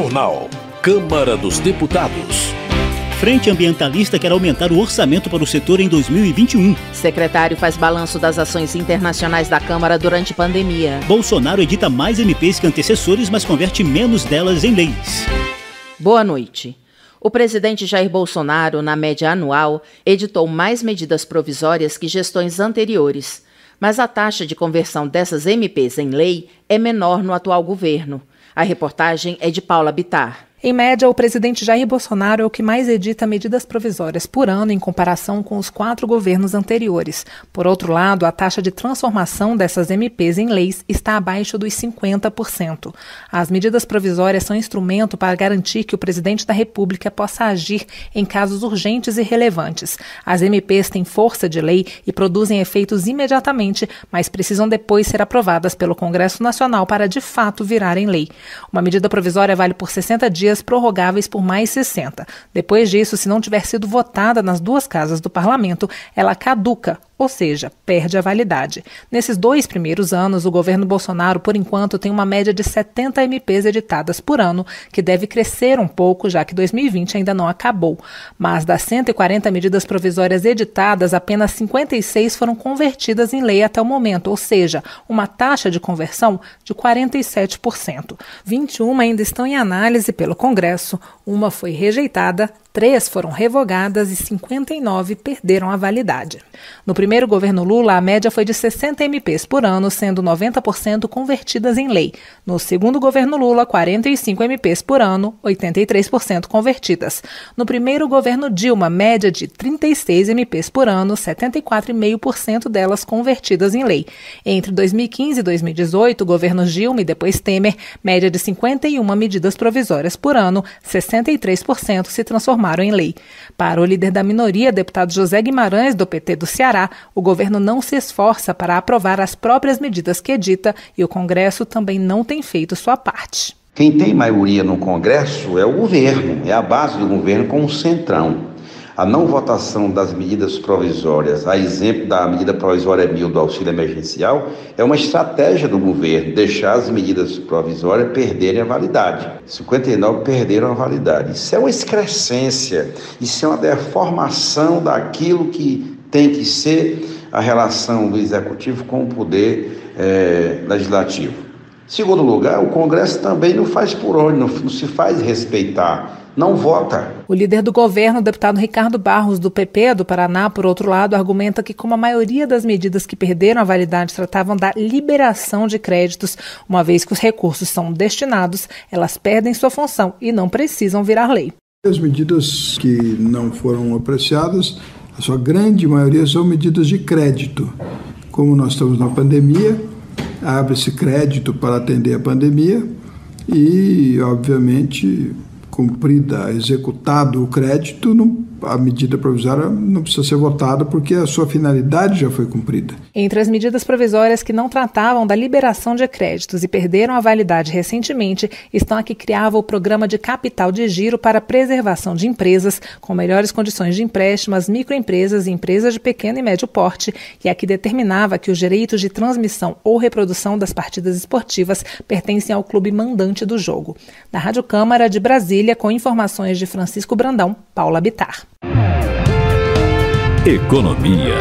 Jornal. Câmara dos Deputados. Frente Ambientalista quer aumentar o orçamento para o setor em 2021. Secretário faz balanço das ações internacionais da Câmara durante pandemia. Bolsonaro edita mais MPs que antecessores, mas converte menos delas em leis. Boa noite. O presidente Jair Bolsonaro, na média anual, editou mais medidas provisórias que gestões anteriores, mas a taxa de conversão dessas MPs em lei é menor no atual governo. A reportagem é de Paula Bitar. Em média, o presidente Jair Bolsonaro é o que mais edita medidas provisórias por ano em comparação com os quatro governos anteriores. Por outro lado, a taxa de transformação dessas MPs em leis está abaixo dos 50%. As medidas provisórias são instrumento para garantir que o presidente da República possa agir em casos urgentes e relevantes. As MPs têm força de lei e produzem efeitos imediatamente, mas precisam depois ser aprovadas pelo Congresso Nacional para de fato virarem lei. Uma medida provisória vale por 60 dias dias prorrogáveis por mais 60. Depois disso, se não tiver sido votada nas duas casas do parlamento, ela caduca ou seja, perde a validade. Nesses dois primeiros anos, o governo Bolsonaro, por enquanto, tem uma média de 70 MPs editadas por ano, que deve crescer um pouco, já que 2020 ainda não acabou. Mas das 140 medidas provisórias editadas, apenas 56 foram convertidas em lei até o momento, ou seja, uma taxa de conversão de 47%. 21 ainda estão em análise pelo Congresso, uma foi rejeitada Três foram revogadas e 59 perderam a validade. No primeiro governo Lula, a média foi de 60 MPs por ano, sendo 90% convertidas em lei. No segundo governo Lula, 45 MPs por ano, 83% convertidas. No primeiro governo Dilma, média de 36 MPs por ano, 74,5% delas convertidas em lei. Entre 2015 e 2018, governo Dilma e depois Temer, média de 51 medidas provisórias por ano, 63% se transformaram transformaram em lei. Para o líder da minoria, deputado José Guimarães, do PT do Ceará, o governo não se esforça para aprovar as próprias medidas que edita e o Congresso também não tem feito sua parte. Quem tem maioria no Congresso é o governo, é a base do governo com o centrão a não votação das medidas provisórias, a exemplo da medida provisória mil do auxílio emergencial, é uma estratégia do governo deixar as medidas provisórias perderem a validade. 59 perderam a validade. Isso é uma excrescência, isso é uma deformação daquilo que tem que ser a relação do executivo com o poder eh, legislativo. Segundo lugar, o Congresso também não faz por onde, não, se faz respeitar não vota. O líder do governo, deputado Ricardo Barros, do PP do Paraná, por outro lado, argumenta que, como a maioria das medidas que perderam a validade tratavam da liberação de créditos, uma vez que os recursos são destinados, elas perdem sua função e não precisam virar lei. As medidas que não foram apreciadas, a sua grande maioria são medidas de crédito. Como nós estamos na pandemia, abre-se crédito para atender a pandemia e, obviamente, cumprida, executado o crédito, não a medida provisória não precisa ser votada porque a sua finalidade já foi cumprida. Entre as medidas provisórias que não tratavam da liberação de créditos e perderam a validade recentemente, estão a que criava o programa de capital de giro para preservação de empresas, com melhores condições de empréstimos, microempresas e empresas de pequeno e médio porte, e a que determinava que os direitos de transmissão ou reprodução das partidas esportivas pertencem ao clube mandante do jogo. Da Rádio Câmara de Brasília, com informações de Francisco Brandão, Paula Bitar. Economia.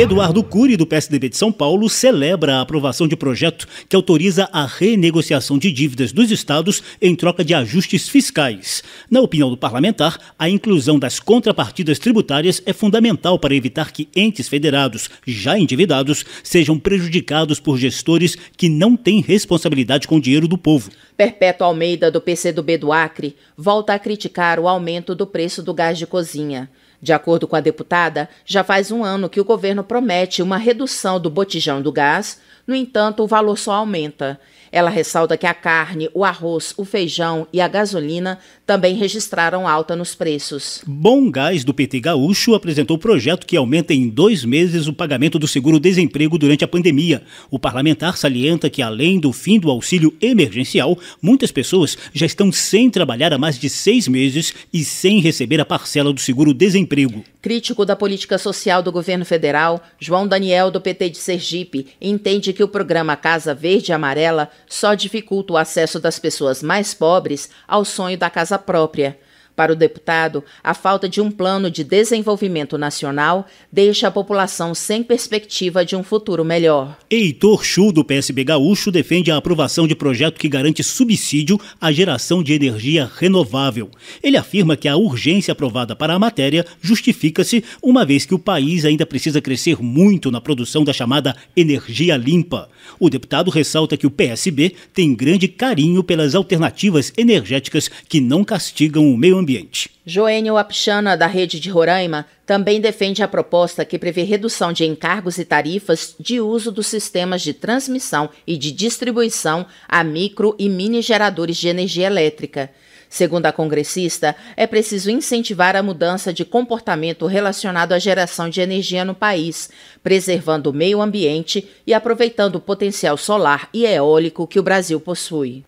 Eduardo Cury, do PSDB de São Paulo, celebra a aprovação de projeto que autoriza a renegociação de dívidas dos estados em troca de ajustes fiscais. Na opinião do parlamentar, a inclusão das contrapartidas tributárias é fundamental para evitar que entes federados já endividados sejam prejudicados por gestores que não têm responsabilidade com o dinheiro do povo. Perpétua Almeida, do PCdoB do Acre, volta a criticar o aumento do preço do gás de cozinha. De acordo com a deputada, já faz um ano que o governo promete uma redução do botijão do gás, no entanto, o valor só aumenta. Ela ressalta que a carne, o arroz, o feijão e a gasolina também registraram alta nos preços. Bom Gás do PT Gaúcho apresentou projeto que aumenta em dois meses o pagamento do seguro-desemprego durante a pandemia. O parlamentar salienta que, além do fim do auxílio emergencial, muitas pessoas já estão sem trabalhar há mais de seis meses e sem receber a parcela do seguro-desemprego. Crítico da política social do governo federal, João Daniel, do PT de Sergipe, entende que o programa Casa Verde e Amarela só dificulta o acesso das pessoas mais pobres ao sonho da casa própria, para o deputado, a falta de um plano de desenvolvimento nacional deixa a população sem perspectiva de um futuro melhor. Heitor Chu, do PSB Gaúcho, defende a aprovação de projeto que garante subsídio à geração de energia renovável. Ele afirma que a urgência aprovada para a matéria justifica-se, uma vez que o país ainda precisa crescer muito na produção da chamada energia limpa. O deputado ressalta que o PSB tem grande carinho pelas alternativas energéticas que não castigam o meio ambiente ambiente. Joênio Apchana, da Rede de Roraima, também defende a proposta que prevê redução de encargos e tarifas de uso dos sistemas de transmissão e de distribuição a micro e mini geradores de energia elétrica. Segundo a congressista, é preciso incentivar a mudança de comportamento relacionado à geração de energia no país, preservando o meio ambiente e aproveitando o potencial solar e eólico que o Brasil possui.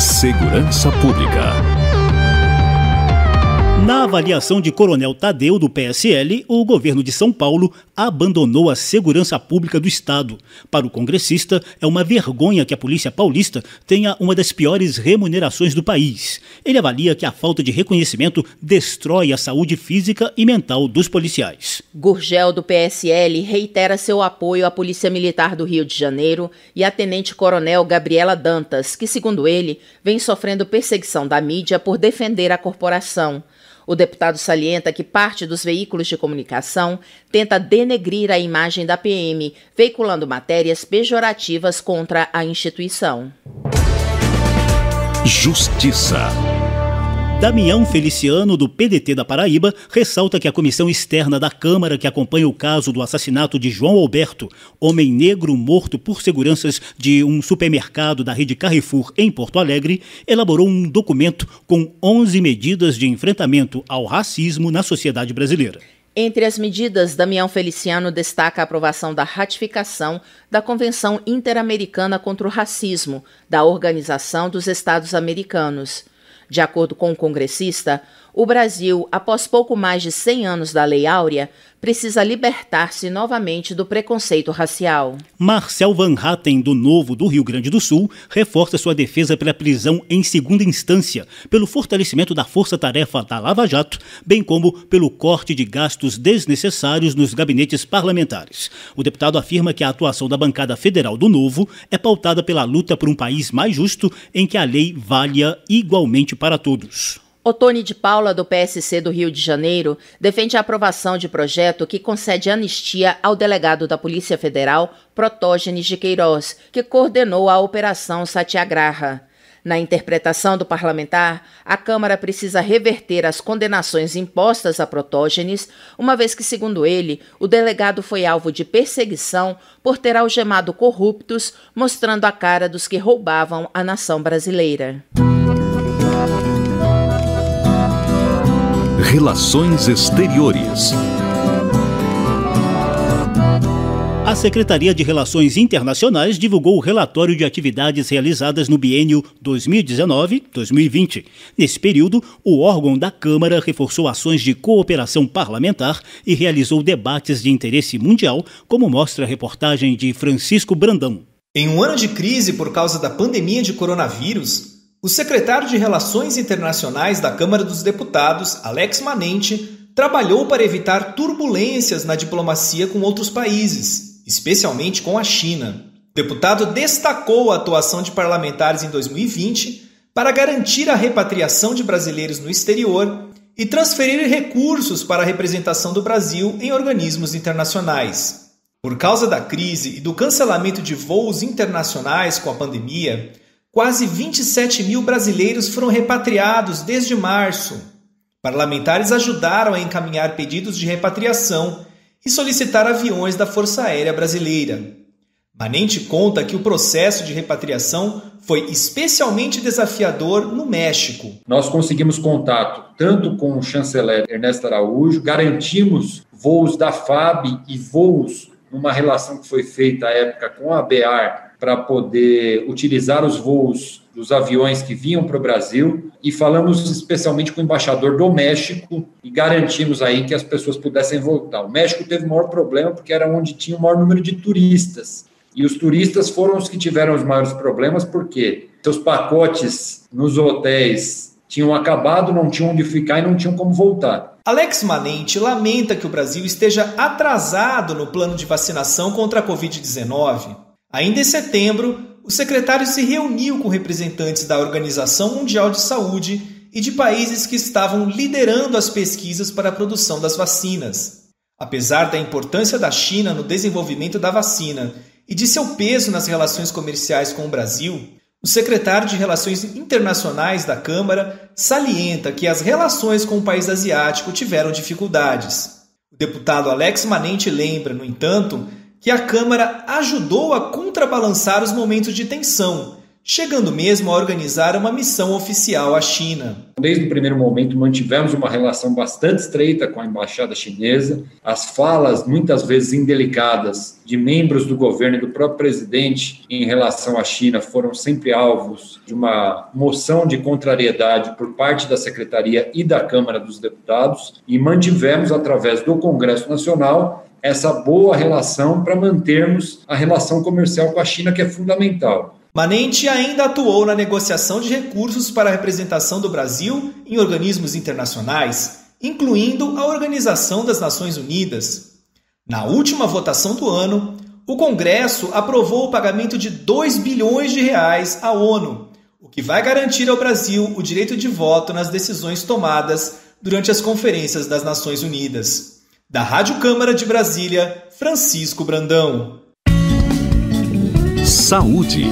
Segurança Pública. Na avaliação de Coronel Tadeu, do PSL, o governo de São Paulo abandonou a segurança pública do Estado. Para o congressista, é uma vergonha que a polícia paulista tenha uma das piores remunerações do país. Ele avalia que a falta de reconhecimento destrói a saúde física e mental dos policiais. Gurgel, do PSL, reitera seu apoio à Polícia Militar do Rio de Janeiro e à Tenente-Coronel Gabriela Dantas, que, segundo ele, vem sofrendo perseguição da mídia por defender a corporação. O deputado salienta que parte dos veículos de comunicação tenta denegrir a imagem da PM, veiculando matérias pejorativas contra a instituição. Justiça. Damião Feliciano, do PDT da Paraíba, ressalta que a comissão externa da Câmara que acompanha o caso do assassinato de João Alberto, homem negro morto por seguranças de um supermercado da rede Carrefour em Porto Alegre, elaborou um documento com 11 medidas de enfrentamento ao racismo na sociedade brasileira. Entre as medidas, Damião Feliciano destaca a aprovação da ratificação da Convenção Interamericana contra o Racismo, da Organização dos Estados Americanos. De acordo com o congressista, o Brasil, após pouco mais de 100 anos da Lei Áurea, precisa libertar-se novamente do preconceito racial. Marcel Van Hatten, do Novo do Rio Grande do Sul, reforça sua defesa pela prisão em segunda instância, pelo fortalecimento da força-tarefa da Lava Jato, bem como pelo corte de gastos desnecessários nos gabinetes parlamentares. O deputado afirma que a atuação da bancada federal do Novo é pautada pela luta por um país mais justo em que a lei valha igualmente para todos. Otone de Paula, do PSC do Rio de Janeiro, defende a aprovação de projeto que concede anistia ao delegado da Polícia Federal, Protógenes de Queiroz, que coordenou a Operação Satyagraha. Na interpretação do parlamentar, a Câmara precisa reverter as condenações impostas a Protógenes, uma vez que, segundo ele, o delegado foi alvo de perseguição por ter algemado corruptos, mostrando a cara dos que roubavam a nação brasileira. Relações Exteriores. A Secretaria de Relações Internacionais divulgou o relatório de atividades realizadas no biênio 2019-2020. Nesse período, o órgão da Câmara reforçou ações de cooperação parlamentar e realizou debates de interesse mundial, como mostra a reportagem de Francisco Brandão. Em um ano de crise por causa da pandemia de coronavírus, o secretário de Relações Internacionais da Câmara dos Deputados, Alex Manente, trabalhou para evitar turbulências na diplomacia com outros países, especialmente com a China. O deputado destacou a atuação de parlamentares em 2020 para garantir a repatriação de brasileiros no exterior e transferir recursos para a representação do Brasil em organismos internacionais. Por causa da crise e do cancelamento de voos internacionais com a pandemia, quase 27 mil brasileiros foram repatriados desde março. Parlamentares ajudaram a encaminhar pedidos de repatriação e solicitar aviões da Força Aérea Brasileira. Manente conta que o processo de repatriação foi especialmente desafiador no México. Nós conseguimos contato tanto com o chanceler Ernesto Araújo, garantimos voos da FAB e voos numa relação que foi feita à época com a BEAR para poder utilizar os voos dos aviões que vinham para o Brasil e falamos especialmente com o embaixador do México e garantimos aí que as pessoas pudessem voltar. O México teve o maior problema porque era onde tinha o maior número de turistas. E os turistas foram os que tiveram os maiores problemas porque seus pacotes nos hotéis tinham acabado, não tinham onde ficar e não tinham como voltar. Alex Manente lamenta que o Brasil esteja atrasado no plano de vacinação contra a Covid-19. Ainda em setembro, o secretário se reuniu com representantes da Organização Mundial de Saúde e de países que estavam liderando as pesquisas para a produção das vacinas. Apesar da importância da China no desenvolvimento da vacina e de seu peso nas relações comerciais com o Brasil, o secretário de Relações Internacionais da Câmara salienta que as relações com o país asiático tiveram dificuldades. O deputado Alex Manente lembra, no entanto, que a Câmara ajudou a contrabalançar os momentos de tensão, chegando mesmo a organizar uma missão oficial à China. Desde o primeiro momento, mantivemos uma relação bastante estreita com a embaixada chinesa. As falas, muitas vezes indelicadas, de membros do governo e do próprio presidente em relação à China foram sempre alvos de uma moção de contrariedade por parte da Secretaria e da Câmara dos Deputados, e mantivemos, através do Congresso Nacional, essa boa relação para mantermos a relação comercial com a China, que é fundamental. Manente ainda atuou na negociação de recursos para a representação do Brasil em organismos internacionais, incluindo a Organização das Nações Unidas. Na última votação do ano, o Congresso aprovou o pagamento de 2 bilhões de reais à ONU, o que vai garantir ao Brasil o direito de voto nas decisões tomadas durante as conferências das Nações Unidas. Da Rádio Câmara de Brasília, Francisco Brandão. Saúde.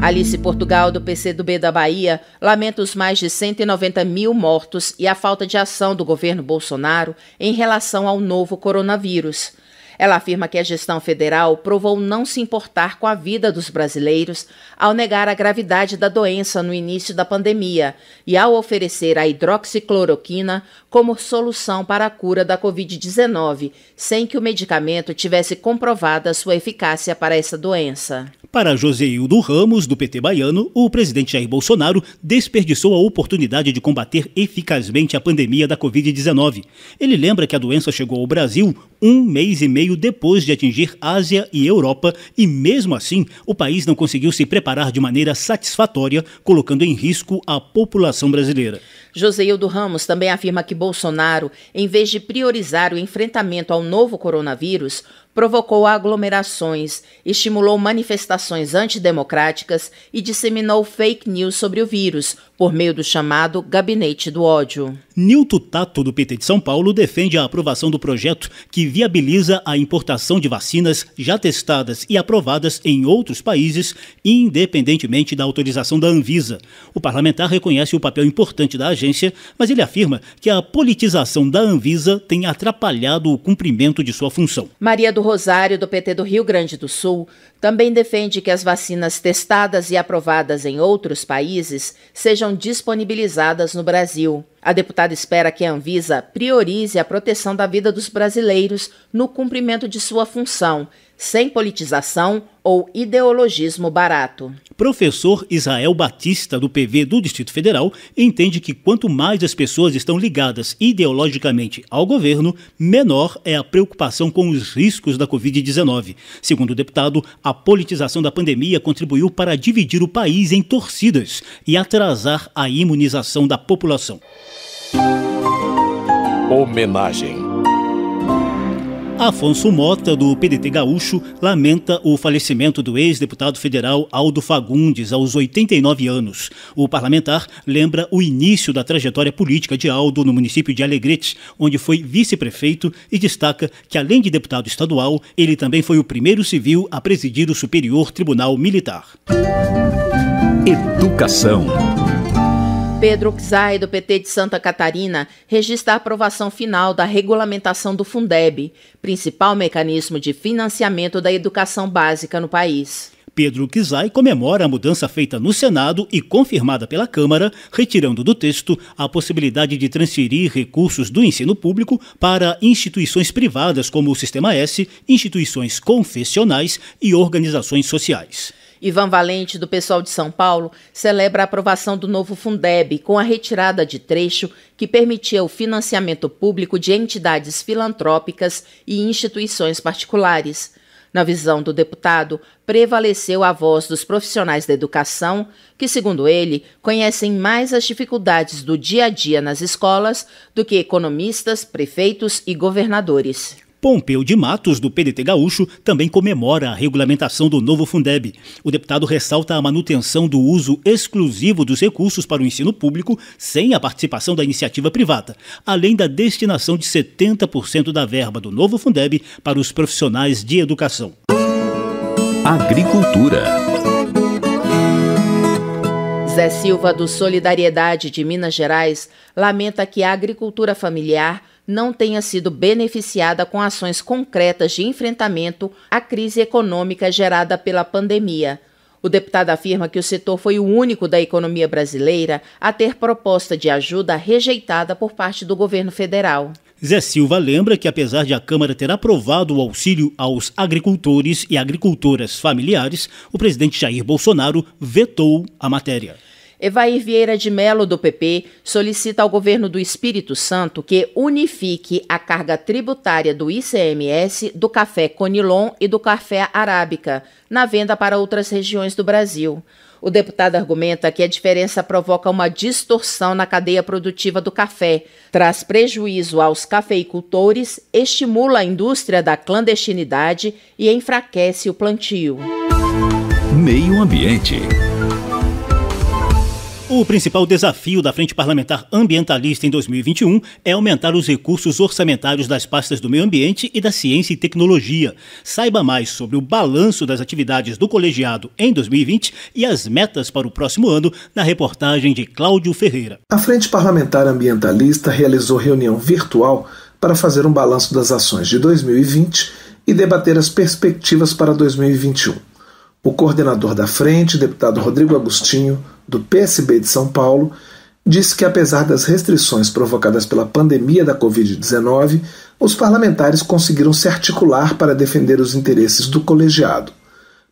Alice Portugal, do PCdoB da Bahia, lamenta os mais de 190 mil mortos e a falta de ação do governo Bolsonaro em relação ao novo coronavírus. Ela afirma que a gestão federal provou não se importar com a vida dos brasileiros ao negar a gravidade da doença no início da pandemia e ao oferecer a hidroxicloroquina como solução para a cura da Covid-19, sem que o medicamento tivesse comprovada sua eficácia para essa doença. Para Joseildo Ramos, do PT baiano, o presidente Jair Bolsonaro desperdiçou a oportunidade de combater eficazmente a pandemia da Covid-19. Ele lembra que a doença chegou ao Brasil um mês e meio depois de atingir Ásia e Europa, e mesmo assim, o país não conseguiu se preparar de maneira satisfatória, colocando em risco a população brasileira. Joseildo Ramos também afirma que Bolsonaro, em vez de priorizar o enfrentamento ao novo coronavírus, provocou aglomerações, estimulou manifestações antidemocráticas e disseminou fake news sobre o vírus, por meio do chamado Gabinete do Ódio. Nilton Tato, do PT de São Paulo, defende a aprovação do projeto que viabiliza a importação de vacinas já testadas e aprovadas em outros países, independentemente da autorização da Anvisa. O parlamentar reconhece o papel importante da agência agência, mas ele afirma que a politização da Anvisa tem atrapalhado o cumprimento de sua função. Maria do Rosário, do PT do Rio Grande do Sul, também defende que as vacinas testadas e aprovadas em outros países sejam disponibilizadas no Brasil. A deputada espera que a Anvisa priorize a proteção da vida dos brasileiros no cumprimento de sua função sem politização ou ideologismo barato. Professor Israel Batista, do PV do Distrito Federal, entende que quanto mais as pessoas estão ligadas ideologicamente ao governo, menor é a preocupação com os riscos da Covid-19. Segundo o deputado, a politização da pandemia contribuiu para dividir o país em torcidas e atrasar a imunização da população. Homenagem Afonso Mota, do PDT Gaúcho, lamenta o falecimento do ex-deputado federal Aldo Fagundes, aos 89 anos. O parlamentar lembra o início da trajetória política de Aldo no município de Alegrete, onde foi vice-prefeito, e destaca que, além de deputado estadual, ele também foi o primeiro civil a presidir o Superior Tribunal Militar. Educação. Pedro Czai, do PT de Santa Catarina, registra a aprovação final da regulamentação do Fundeb, principal mecanismo de financiamento da educação básica no país. Pedro Kizai comemora a mudança feita no Senado e confirmada pela Câmara, retirando do texto a possibilidade de transferir recursos do ensino público para instituições privadas como o Sistema S, instituições confessionais e organizações sociais. Ivan Valente, do pessoal de São Paulo, celebra a aprovação do novo Fundeb, com a retirada de trecho que permitia o financiamento público de entidades filantrópicas e instituições particulares. Na visão do deputado, prevaleceu a voz dos profissionais da educação, que, segundo ele, conhecem mais as dificuldades do dia a dia nas escolas do que economistas, prefeitos e governadores. Pompeu de Matos, do PDT Gaúcho, também comemora a regulamentação do novo Fundeb. O deputado ressalta a manutenção do uso exclusivo dos recursos para o ensino público, sem a participação da iniciativa privada, além da destinação de 70% da verba do novo Fundeb para os profissionais de educação. Agricultura. Zé Silva, do Solidariedade de Minas Gerais, lamenta que a agricultura familiar não tenha sido beneficiada com ações concretas de enfrentamento à crise econômica gerada pela pandemia. O deputado afirma que o setor foi o único da economia brasileira a ter proposta de ajuda rejeitada por parte do governo federal. Zé Silva lembra que, apesar de a Câmara ter aprovado o auxílio aos agricultores e agricultoras familiares, o presidente Jair Bolsonaro vetou a matéria. Evair Vieira de Melo, do PP, solicita ao governo do Espírito Santo que unifique a carga tributária do ICMS do café Conilon e do café Arábica na venda para outras regiões do Brasil. O deputado argumenta que a diferença provoca uma distorção na cadeia produtiva do café, traz prejuízo aos cafeicultores, estimula a indústria da clandestinidade e enfraquece o plantio. Meio Ambiente. O principal desafio da Frente Parlamentar Ambientalista em 2021 é aumentar os recursos orçamentários das pastas do Meio Ambiente e da Ciência e Tecnologia. Saiba mais sobre o balanço das atividades do colegiado em 2020 e as metas para o próximo ano na reportagem de Cláudio Ferreira. A Frente Parlamentar Ambientalista realizou reunião virtual para fazer um balanço das ações de 2020 e debater as perspectivas para 2021. O coordenador da frente, deputado Rodrigo Agostinho, do PSB de São Paulo, disse que, apesar das restrições provocadas pela pandemia da Covid-19, os parlamentares conseguiram se articular para defender os interesses do colegiado.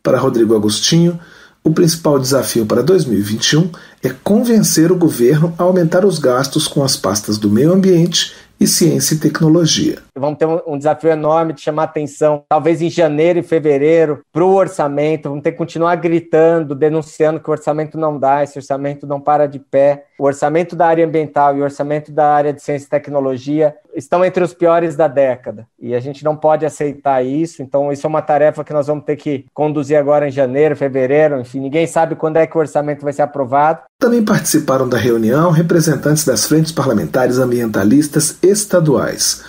Para Rodrigo Agostinho, o principal desafio para 2021 é convencer o governo a aumentar os gastos com as pastas do meio ambiente e Ciência e Tecnologia. Vamos ter um desafio enorme de chamar atenção, talvez em janeiro e fevereiro, para o orçamento. Vamos ter que continuar gritando, denunciando que o orçamento não dá, esse orçamento não para de pé. O orçamento da área ambiental e o orçamento da área de ciência e tecnologia estão entre os piores da década. E a gente não pode aceitar isso. Então, isso é uma tarefa que nós vamos ter que conduzir agora em janeiro, fevereiro, enfim, ninguém sabe quando é que o orçamento vai ser aprovado, também participaram da reunião representantes das frentes parlamentares ambientalistas estaduais.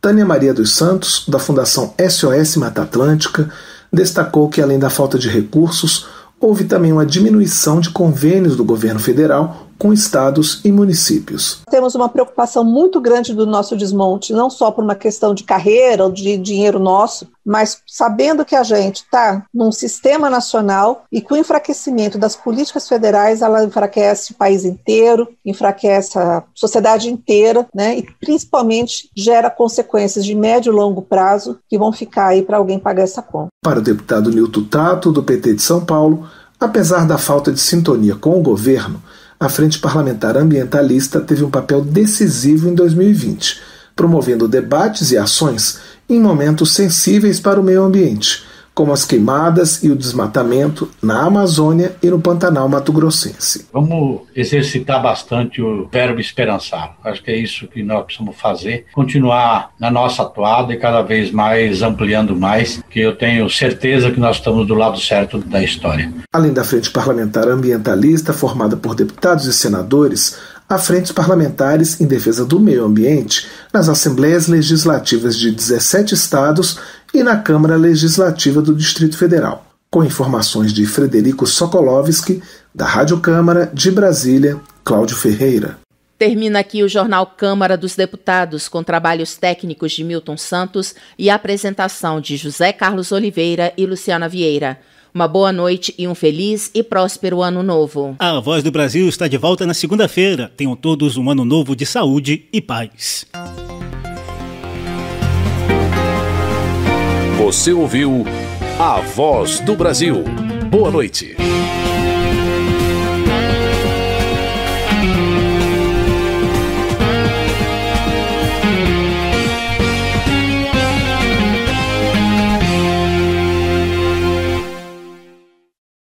Tânia Maria dos Santos, da Fundação SOS Mata Atlântica, destacou que, além da falta de recursos, houve também uma diminuição de convênios do governo federal com estados e municípios. Temos uma preocupação muito grande do nosso desmonte, não só por uma questão de carreira ou de dinheiro nosso, mas sabendo que a gente está num sistema nacional e com o enfraquecimento das políticas federais, ela enfraquece o país inteiro, enfraquece a sociedade inteira, né? E principalmente gera consequências de médio e longo prazo que vão ficar aí para alguém pagar essa conta. Para o deputado Nilton Tato, do PT de São Paulo, apesar da falta de sintonia com o governo, a Frente Parlamentar Ambientalista teve um papel decisivo em 2020, promovendo debates e ações em momentos sensíveis para o meio ambiente como as queimadas e o desmatamento na Amazônia e no Pantanal mato-grossense. Vamos exercitar bastante o verbo esperançar. Acho que é isso que nós precisamos fazer. Continuar na nossa atuada e cada vez mais ampliando mais, que eu tenho certeza que nós estamos do lado certo da história. Além da Frente Parlamentar Ambientalista, formada por deputados e senadores, a frentes parlamentares em defesa do meio ambiente nas assembleias legislativas de 17 estados e na Câmara Legislativa do Distrito Federal. Com informações de Frederico Sokolovski, da Rádio Câmara de Brasília, Cláudio Ferreira. Termina aqui o jornal Câmara dos Deputados, com trabalhos técnicos de Milton Santos e apresentação de José Carlos Oliveira e Luciana Vieira. Uma boa noite e um feliz e próspero ano novo. A Voz do Brasil está de volta na segunda-feira. Tenham todos um ano novo de saúde e paz. Você ouviu A Voz do Brasil. Boa noite.